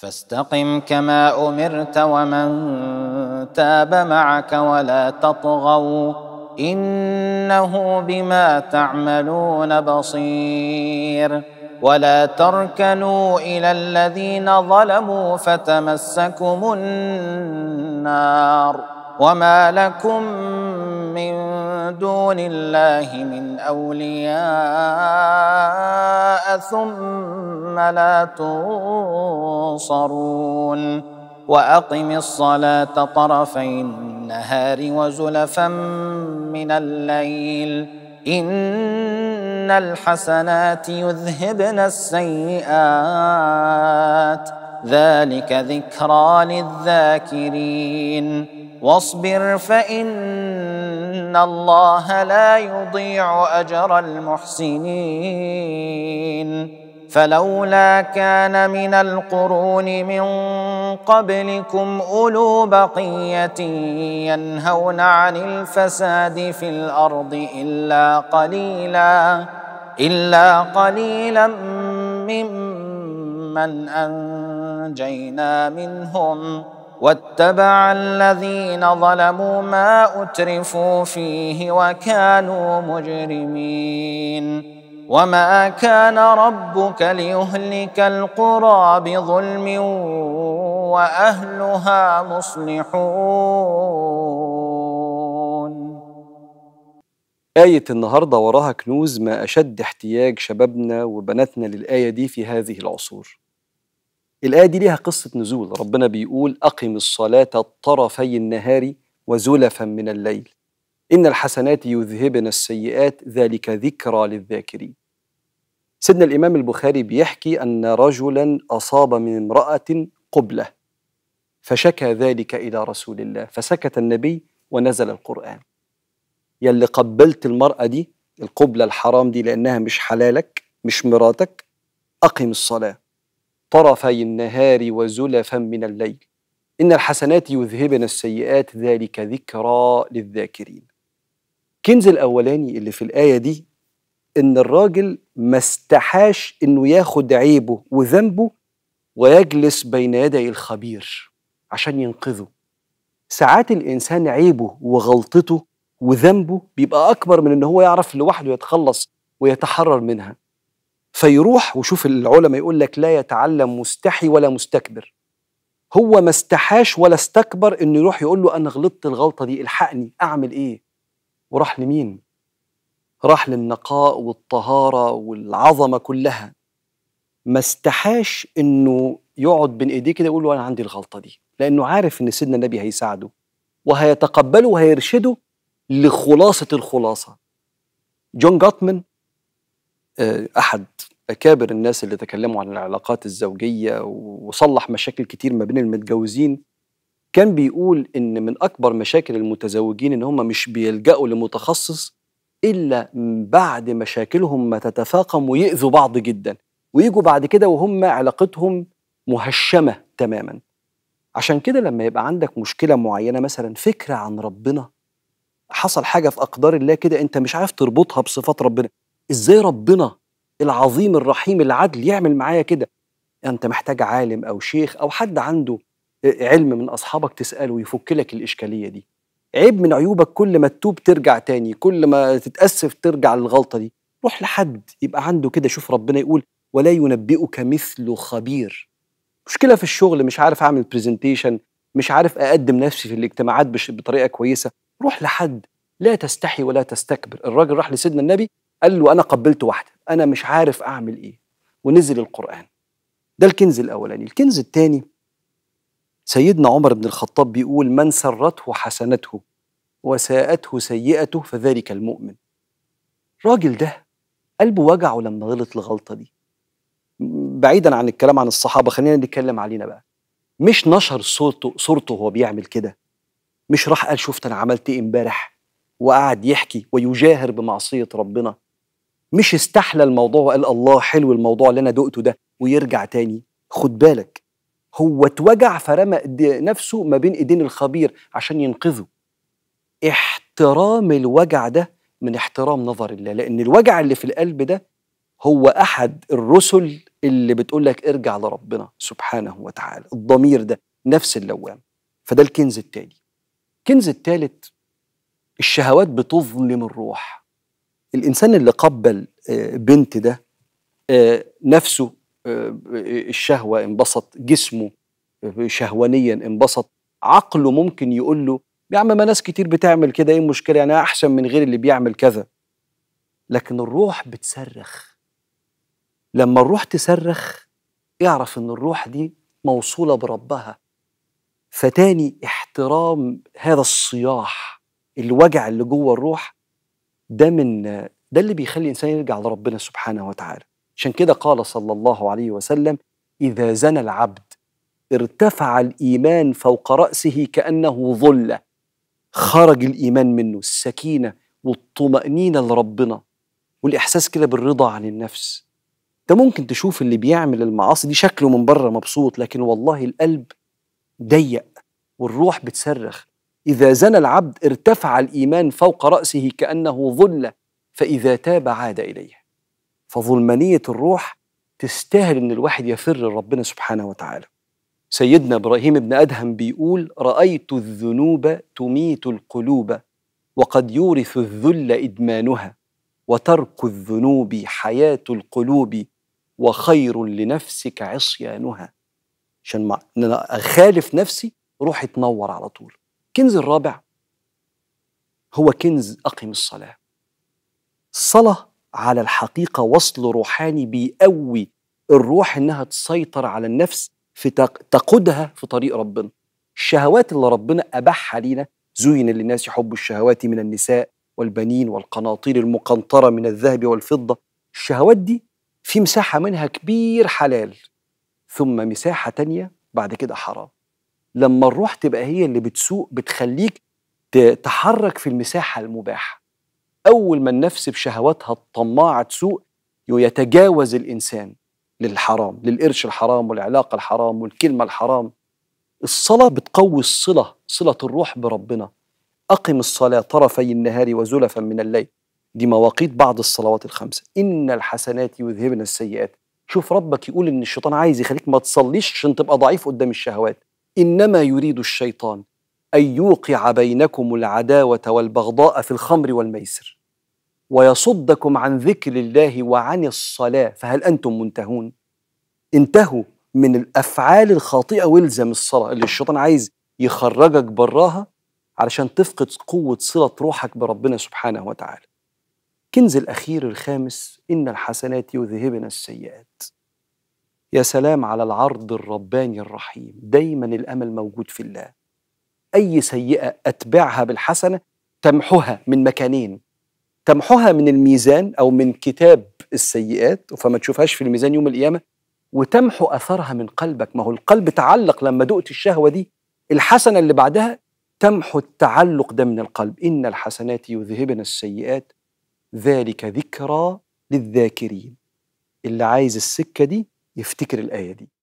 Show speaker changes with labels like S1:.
S1: فاستقم كما امرت ومن تاب معك ولا تطغوا انه بما تعملون بصير ولا تركنوا الى الذين ظلموا فتمسكم النار وما لكم من دون الله من اولياء ثم لا تنصرون واقم الصلاه طرفي النهار وزلفا من الليل ان الحسنات يذهبن السيئات ذلك ذكرى للذاكرين واصبر فان الله لا يضيع اجر المحسنين فلولا كان من القرون من قبلكم اولو بقيه ينهون عن الفساد في الارض الا قليلا الا قليلا ممن أن أنجينا منهم واتبع الذين ظلموا ما أترفوا فيه وكانوا مجرمين وما كان ربك ليهلك القرى بظلم وأهلها مصلحون
S2: آية النهاردة وراها كنوز ما أشد احتياج شبابنا وبناتنا للآية دي في هذه العصور الآية دي ليها قصة نزول ربنا بيقول أقم الصلاة طرفي النهار وزلفا من الليل إن الحسنات يذهبن السيئات ذلك ذكرى للذاكرين سيدنا الإمام البخاري بيحكي أن رجلا أصاب من امرأة قبلة فشكى ذلك إلى رسول الله فسكت النبي ونزل القرآن يلي قبلت المرأة دي القبلة الحرام دي لأنها مش حلالك مش مراتك أقم الصلاة طرفي النهار وزلفا من الليل إن الحسنات يذهبن السيئات ذلك ذكرى للذاكرين كنز الأولاني اللي في الآية دي إن الراجل ما استحاش إنه ياخد عيبه وذنبه ويجلس بين يدي الخبير عشان ينقذه ساعات الإنسان عيبه وغلطته وذنبه بيبقى أكبر من إن هو يعرف لوحده يتخلص ويتحرر منها فيروح وشوف العلماء يقول لك لا يتعلم مستحي ولا مستكبر هو ما استحاش ولا استكبر انه يروح يقول له انا غلطت الغلطه دي الحقني اعمل ايه وراح لمين راح للنقاء والطهاره والعظمه كلها ما استحاش انه يقعد بين ايديه كده يقول له انا عندي الغلطه دي لانه عارف ان سيدنا النبي هيساعده وهيتقبله وهيرشده لخلاصه الخلاصه جون جاتمن آه، احد اكابر الناس اللي تكلموا عن العلاقات الزوجيه وصلح مشاكل كتير ما بين المتجوزين كان بيقول ان من اكبر مشاكل المتزوجين ان هم مش بيلجأوا لمتخصص الا بعد مشاكلهم ما تتفاقم ويأذوا بعض جدا ويجوا بعد كده وهم علاقتهم مهشمه تماما عشان كده لما يبقى عندك مشكله معينه مثلا فكره عن ربنا حصل حاجه في اقدار الله كده انت مش عارف تربطها بصفات ربنا ازاي ربنا العظيم الرحيم العدل يعمل معايا كده انت محتاج عالم او شيخ او حد عنده آه، علم من اصحابك تساله يفك لك الاشكاليه دي عيب من عيوبك كل ما تتوب ترجع تاني كل ما تتاسف ترجع للغلطه دي روح لحد يبقى عنده كده شوف ربنا يقول ولا ينبئك مثل خبير مشكله في الشغل مش عارف اعمل برزنتيشن مش عارف اقدم نفسي في الاجتماعات بطريقه كويسه روح لحد لا تستحي ولا تستكبر الراجل راح لسيدنا النبي قال له انا قبلت واحده انا مش عارف اعمل ايه ونزل القران ده الكنز الاولاني الكنز الثاني سيدنا عمر بن الخطاب بيقول من سرته حسنته وساءته سيئته فذلك المؤمن الراجل ده قلبه وجعه لما غلط الغلطه دي بعيدا عن الكلام عن الصحابه خلينا نتكلم علينا بقى مش نشر صورته صورته وهو بيعمل كده مش راح قال شفت انا عملت ايه امبارح وقعد يحكي ويجاهر بمعصيه ربنا مش استحلى الموضوع وقال الله حلو الموضوع اللي انا دقته ده ويرجع تاني خد بالك هو اتوجع فرمى نفسه ما بين ايدين الخبير عشان ينقذه احترام الوجع ده من احترام نظر الله لان الوجع اللي في القلب ده هو احد الرسل اللي بتقول لك ارجع لربنا سبحانه وتعالى الضمير ده نفس اللوام فده الكنز التاني الكنز التالت الشهوات بتظلم الروح الانسان اللي قبل آه، بنت ده آه، نفسه آه، الشهوه انبسط جسمه شهوانيا انبسط عقله ممكن يقول له يا عم ما ناس كتير بتعمل كده ايه المشكله يعني احسن من غير اللي بيعمل كذا لكن الروح بتصرخ لما الروح تصرخ يعرف ان الروح دي موصوله بربها فتاني احترام هذا الصياح الوجع اللي جوه الروح ده من ده اللي بيخلي الانسان يرجع لربنا سبحانه وتعالى عشان كده قال صلى الله عليه وسلم اذا زنى العبد ارتفع الايمان فوق راسه كانه ظله خرج الايمان منه السكينه والطمانينه لربنا والاحساس كده بالرضا عن النفس ده ممكن تشوف اللي بيعمل المعاصي دي شكله من بره مبسوط لكن والله القلب ضيق والروح بتصرخ إذا زنى العبد ارتفع الإيمان فوق رأسه كأنه ظلة فإذا تاب عاد إليه فظلمانية الروح تستاهل إن الواحد يفر لربنا سبحانه وتعالى سيدنا إبراهيم ابن أدهم بيقول رأيت الذنوب تميت القلوب وقد يورث الذل إدمانها وترك الذنوب حياة القلوب وخير لنفسك عصيانها عشان ما أنا أخالف نفسي روحي تنور على طول الكنز الرابع هو كنز أقم الصلاة الصلاة على الحقيقة وصل روحاني بيقوي الروح إنها تسيطر على النفس في تقودها في طريق ربنا الشهوات اللي ربنا أباحها لينا زين للناس حب الشهوات من النساء والبنين والقناطير المقنطرة من الذهب والفضة الشهوات دي في مساحة منها كبير حلال ثم مساحة تانية بعد كده حرام لما الروح تبقى هي اللي بتسوق بتخليك تحرك في المساحة المباحة أول ما النفس بشهواتها الطماعة تسوق يتجاوز الإنسان للحرام للقرش الحرام والعلاقة الحرام والكلمة الحرام الصلاة بتقوي الصلة صلة الروح بربنا أقم الصلاة طرفي النهار وزلفا من الليل دي مواقيت بعض الصلوات الخمسة إن الحسنات يذهبن السيئات شوف ربك يقول إن الشيطان عايز يخليك ما تصليش عشان تبقى ضعيف قدام الشهوات انما يريد الشيطان ان يوقع بينكم العداوه والبغضاء في الخمر والميسر ويصدكم عن ذكر الله وعن الصلاه فهل انتم منتهون انتهوا من الافعال الخاطئه والزم الصلاه اللي الشيطان عايز يخرجك براها علشان تفقد قوه صله روحك بربنا سبحانه وتعالى كنز الاخير الخامس ان الحسنات يذهبن السيئات يا سلام على العرض الرباني الرحيم دايما الامل موجود في الله اي سيئه اتبعها بالحسنه تمحها من مكانين تمحها من الميزان او من كتاب السيئات فما تشوفهاش في الميزان يوم القيامه وتمحو اثرها من قلبك ما هو القلب تعلق لما دقت الشهوه دي الحسنه اللي بعدها تمحو التعلق ده من القلب ان الحسنات يذهبن السيئات ذلك ذكرى للذاكرين اللي عايز السكه دي يفتكر الآية دي